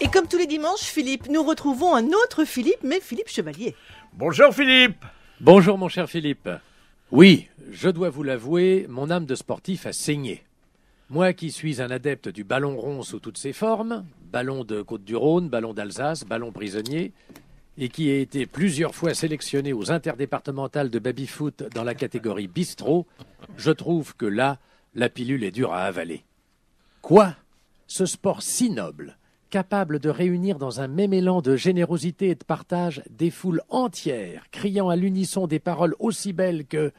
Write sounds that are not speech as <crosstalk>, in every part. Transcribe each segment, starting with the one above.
Et comme tous les dimanches, Philippe, nous retrouvons un autre Philippe, mais Philippe Chevalier. Bonjour Philippe Bonjour mon cher Philippe. Oui, je dois vous l'avouer, mon âme de sportif a saigné. Moi qui suis un adepte du ballon rond sous toutes ses formes, ballon de Côte-du-Rhône, ballon d'Alsace, ballon prisonnier, et qui ai été plusieurs fois sélectionné aux interdépartementales de babyfoot dans la catégorie bistrot, je trouve que là, la pilule est dure à avaler. Quoi Ce sport si noble, capable de réunir dans un même élan de générosité et de partage des foules entières, criant à l'unisson des paroles aussi belles que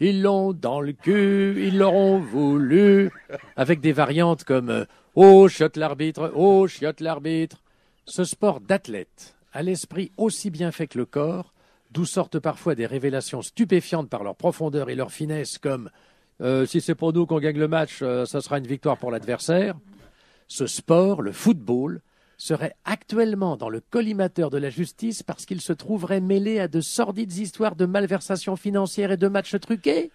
ils l'ont dans le cul, ils l'auront voulu, avec des variantes comme Oh, chiotte l'arbitre, oh, chiotte l'arbitre. Ce sport d'athlète, à l'esprit aussi bien fait que le corps, d'où sortent parfois des révélations stupéfiantes par leur profondeur et leur finesse, comme euh, Si c'est pour nous qu'on gagne le match, euh, ça sera une victoire pour l'adversaire. Ce sport, le football, serait actuellement dans le collimateur de la justice parce qu'il se trouverait mêlé à de sordides histoires de malversations financières et de matchs truqués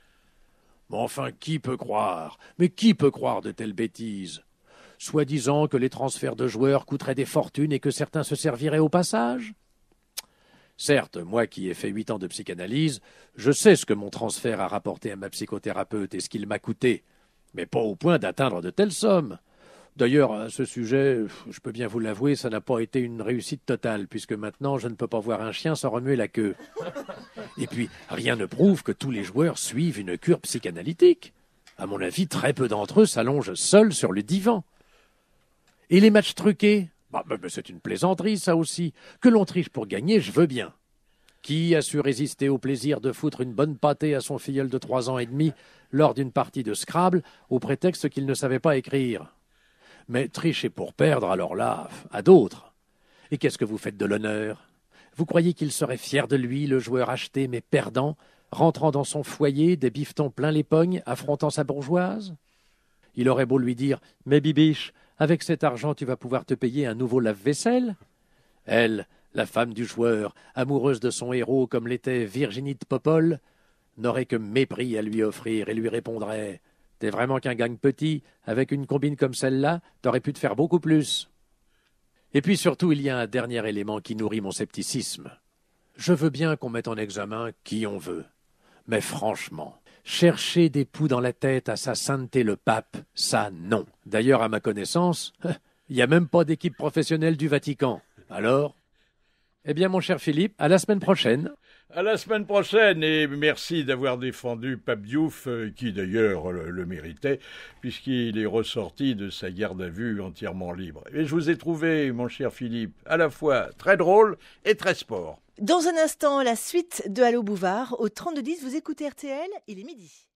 Mais enfin, qui peut croire Mais qui peut croire de telles bêtises Soi-disant que les transferts de joueurs coûteraient des fortunes et que certains se serviraient au passage Certes, moi qui ai fait huit ans de psychanalyse, je sais ce que mon transfert a rapporté à ma psychothérapeute et ce qu'il m'a coûté, mais pas au point d'atteindre de telles sommes. D'ailleurs, à ce sujet, je peux bien vous l'avouer, ça n'a pas été une réussite totale, puisque maintenant, je ne peux pas voir un chien sans remuer la queue. Et puis, rien ne prouve que tous les joueurs suivent une cure psychanalytique. À mon avis, très peu d'entre eux s'allongent seuls sur le divan. Et les matchs truqués bah, bah, bah, C'est une plaisanterie, ça aussi. Que l'on triche pour gagner, je veux bien. Qui a su résister au plaisir de foutre une bonne pâtée à son filleul de trois ans et demi lors d'une partie de Scrabble au prétexte qu'il ne savait pas écrire mais tricher pour perdre, alors là, à d'autres. Et qu'est-ce que vous faites de l'honneur Vous croyez qu'il serait fier de lui, le joueur acheté mais perdant, rentrant dans son foyer, des bifetons plein les pognes, affrontant sa bourgeoise Il aurait beau lui dire Mais bibiche, avec cet argent, tu vas pouvoir te payer un nouveau lave-vaisselle Elle, la femme du joueur, amoureuse de son héros comme l'était Virginie de Popol, n'aurait que mépris à lui offrir et lui répondrait c'est vraiment qu'un gang petit. Avec une combine comme celle-là, t'aurais pu te faire beaucoup plus. Et puis surtout, il y a un dernier élément qui nourrit mon scepticisme. Je veux bien qu'on mette en examen qui on veut. Mais franchement, chercher des poux dans la tête à sa sainteté le pape, ça non. D'ailleurs, à ma connaissance, <laughs> il n'y a même pas d'équipe professionnelle du Vatican. Alors Eh bien, mon cher Philippe, à la semaine prochaine. À la semaine prochaine et merci d'avoir défendu Diouf, euh, qui d'ailleurs le, méritait, puisqu'il est ressorti de sa garde à vue entièrement libre. Et je vous ai trouvé, mon cher Philippe, à la fois très drôle et très sport. Dans un instant, la suite de Allo Bouvard. Au 3210, vous écoutez RTL, il est midi.